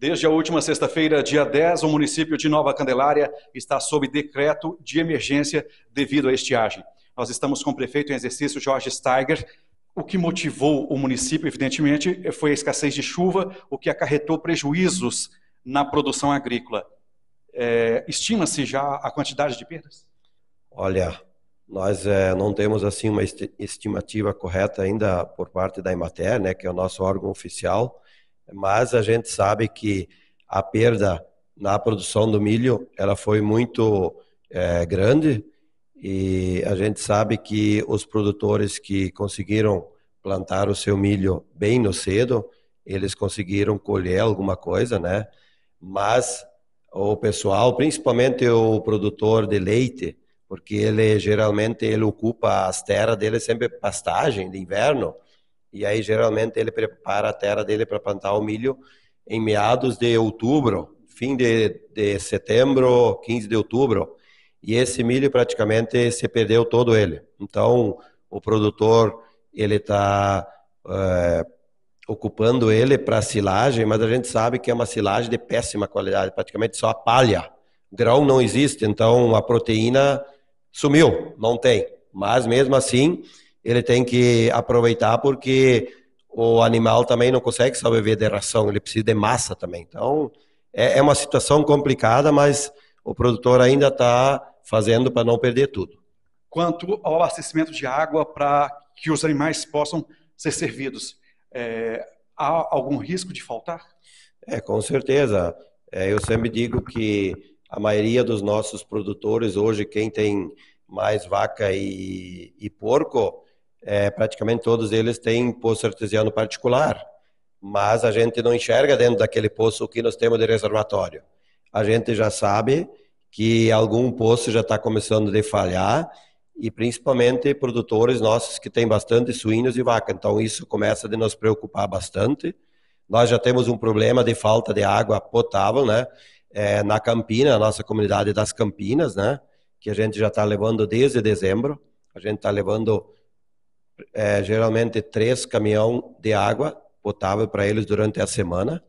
Desde a última sexta-feira, dia 10, o município de Nova Candelária está sob decreto de emergência devido à estiagem. Nós estamos com o prefeito em exercício, Jorge Steiger. O que motivou o município, evidentemente, foi a escassez de chuva, o que acarretou prejuízos na produção agrícola. É, Estima-se já a quantidade de perdas? Olha, nós é, não temos assim uma estimativa correta ainda por parte da Imater, né, que é o nosso órgão oficial mas a gente sabe que a perda na produção do milho ela foi muito é, grande e a gente sabe que os produtores que conseguiram plantar o seu milho bem no cedo eles conseguiram colher alguma coisa né mas o pessoal principalmente o produtor de leite porque ele geralmente ele ocupa as terras dele sempre pastagem de inverno e aí, geralmente, ele prepara a terra dele para plantar o milho em meados de outubro, fim de, de setembro, 15 de outubro. E esse milho praticamente se perdeu todo ele. Então, o produtor ele está é, eh, ocupando ele para silagem, mas a gente sabe que é uma silagem de péssima qualidade, praticamente só a palha. Grão não existe, então a proteína sumiu, não tem. Mas mesmo assim, ele tem que aproveitar porque o animal também não consegue só beber de ração, ele precisa de massa também. Então, é, é uma situação complicada, mas o produtor ainda está fazendo para não perder tudo. Quanto ao abastecimento de água para que os animais possam ser servidos, é, há algum risco de faltar? É, com certeza. É, eu sempre digo que a maioria dos nossos produtores hoje, quem tem mais vaca e, e porco, é, praticamente todos eles têm poço artesiano particular, mas a gente não enxerga dentro daquele poço o que nós temos de reservatório. A gente já sabe que algum poço já está começando a falhar e principalmente produtores nossos que têm bastante suínos e vaca. Então isso começa a nos preocupar bastante. Nós já temos um problema de falta de água potável, né? É, na Campina, a nossa comunidade das Campinas, né? Que a gente já está levando desde dezembro. A gente está levando é, geralmente três caminhão de água potável para eles durante a semana.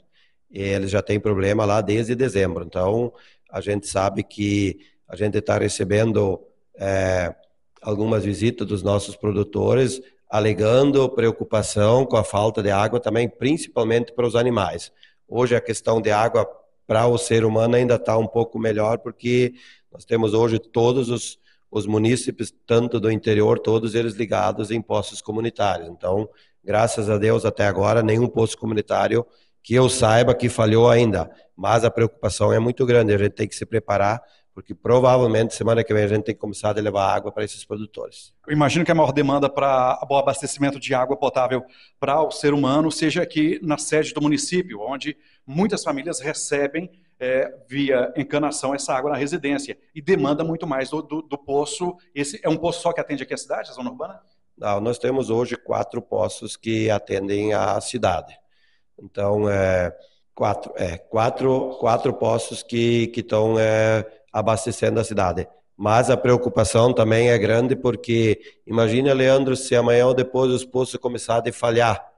E eles já têm problema lá desde dezembro. Então, a gente sabe que a gente está recebendo é, algumas visitas dos nossos produtores alegando preocupação com a falta de água também, principalmente para os animais. Hoje a questão de água para o ser humano ainda está um pouco melhor, porque nós temos hoje todos os os munícipes, tanto do interior, todos eles ligados em postos comunitários. Então, graças a Deus, até agora, nenhum posto comunitário que eu saiba que falhou ainda. Mas a preocupação é muito grande, a gente tem que se preparar, porque provavelmente semana que vem a gente tem que começar a levar água para esses produtores. Eu imagino que a maior demanda para o abastecimento de água potável para o ser humano seja aqui na sede do município, onde muitas famílias recebem é, via encanação essa água na residência e demanda muito mais do, do, do, poço. Esse é um poço só que atende aqui a cidade, a zona urbana? Não, nós temos hoje quatro poços que atendem a cidade. Então, é, quatro, é, quatro, quatro poços que estão é, abastecendo a cidade. Mas a preocupação também é grande porque, imagina, Leandro, se amanhã ou depois os poços começarem a falhar,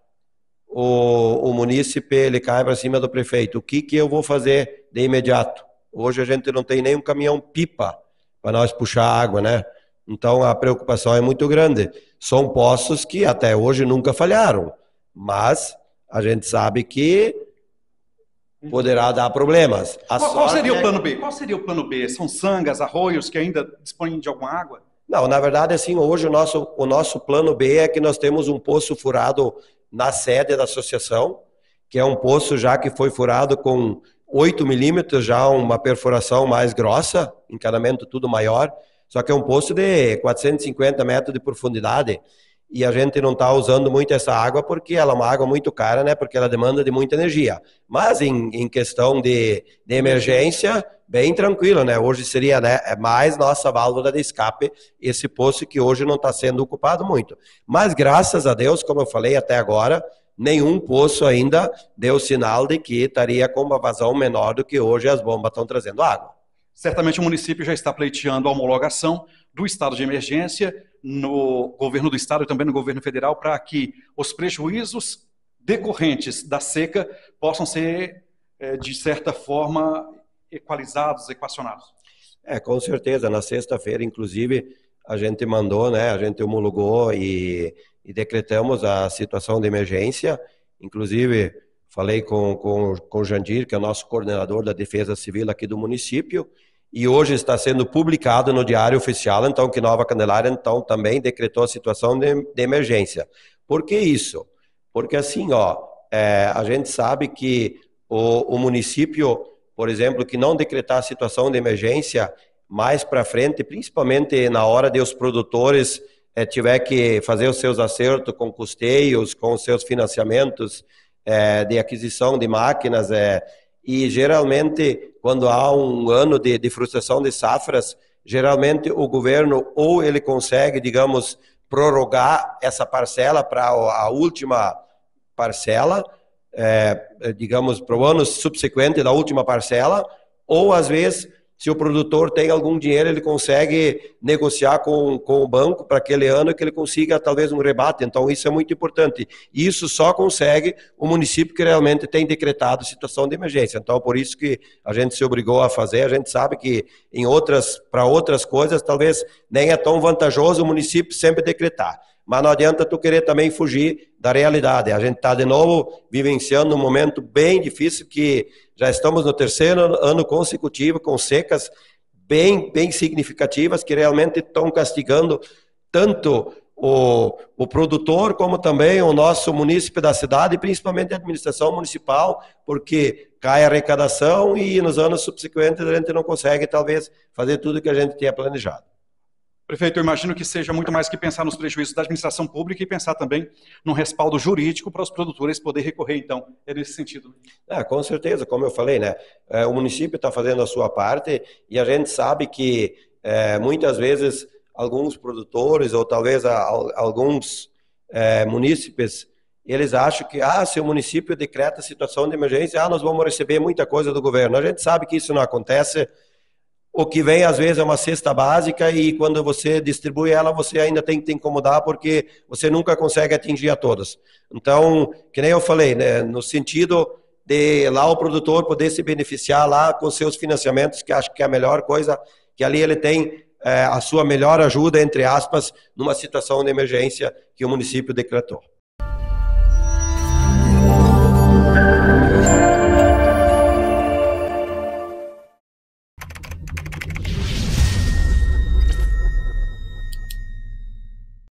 o, o munícipe ele cai para cima do prefeito. O que, que eu vou fazer de imediato? Hoje a gente não tem nem um caminhão pipa para nós puxar água, né? Então a preocupação é muito grande. São poços que até hoje nunca falharam, mas a gente sabe que poderá dar problemas. Qual, qual, seria o é plano B? Qual seria o plano B? São sangas, arroios que ainda dispõem de alguma água? Não, na verdade, assim, hoje o nosso, o nosso plano B é que nós temos um poço furado na sede da associação, que é um poço já que foi furado com 8 milímetros, já uma perfuração mais grossa, encanamento tudo maior, só que é um poço de 450 metros de profundidade e a gente não está usando muito essa água porque ela é uma água muito cara, né? Porque ela demanda de muita energia. Mas em, em questão de, de emergência, bem tranquila, né? Hoje seria né, é mais nossa válvula de escape esse poço que hoje não está sendo ocupado muito. Mas graças a Deus, como eu falei até agora, nenhum poço ainda deu sinal de que estaria com uma vazão menor do que hoje as bombas estão trazendo água. Certamente o município já está pleiteando a homologação do estado de emergência no governo do estado e também no governo federal para que os prejuízos decorrentes da seca possam ser, eh, de certa forma, equalizados, equacionados? É, com certeza. Na sexta-feira, inclusive, a gente mandou, né, a gente homologou e, e decretamos a situação de emergência. Inclusive, falei com, com, com o Jandir, que é o nosso coordenador da Defesa Civil aqui do município, e hoje está sendo publicado no Diário Oficial, então, que Nova Candelária, então, também decretou a situação de, de emergência. Por que isso? Porque, assim, ó, é, a gente sabe que o, o município por exemplo, que não decretar a situação de emergência mais para frente, principalmente na hora de os produtores é, tiver que fazer os seus acertos com custeios, com os seus financiamentos é, de aquisição de máquinas, é, e geralmente quando há um ano de, de frustração de safras, geralmente o governo ou ele consegue, digamos, prorrogar essa parcela para a última parcela, é, digamos, para o ano subsequente da última parcela, ou às vezes, se o produtor tem algum dinheiro, ele consegue negociar com, com o banco para aquele ano que ele consiga talvez um rebate. Então, isso é muito importante. Isso só consegue o município que realmente tem decretado situação de emergência. Então, por isso que a gente se obrigou a fazer. A gente sabe que em outras para outras coisas, talvez nem é tão vantajoso o município sempre decretar mas não adianta tu querer também fugir da realidade. A gente está de novo vivenciando um momento bem difícil que já estamos no terceiro ano consecutivo com secas bem, bem significativas que realmente estão castigando tanto o, o produtor como também o nosso município da cidade, principalmente a administração municipal, porque cai a arrecadação e nos anos subsequentes a gente não consegue talvez fazer tudo o que a gente tinha planejado. Prefeito, eu imagino que seja muito mais que pensar nos prejuízos da administração pública e pensar também no respaldo jurídico para os produtores poderem recorrer, então. É nesse sentido. Né? É, com certeza, como eu falei, né? É, o município está fazendo a sua parte e a gente sabe que é, muitas vezes alguns produtores ou talvez alguns é, munícipes eles acham que ah, se o município decreta situação de emergência, ah, nós vamos receber muita coisa do governo. A gente sabe que isso não acontece o que vem às vezes é uma cesta básica e quando você distribui ela, você ainda tem que te incomodar porque você nunca consegue atingir a todas. Então, que nem eu falei, né, no sentido de lá o produtor poder se beneficiar lá com seus financiamentos, que acho que é a melhor coisa, que ali ele tem é, a sua melhor ajuda, entre aspas, numa situação de emergência que o município decretou.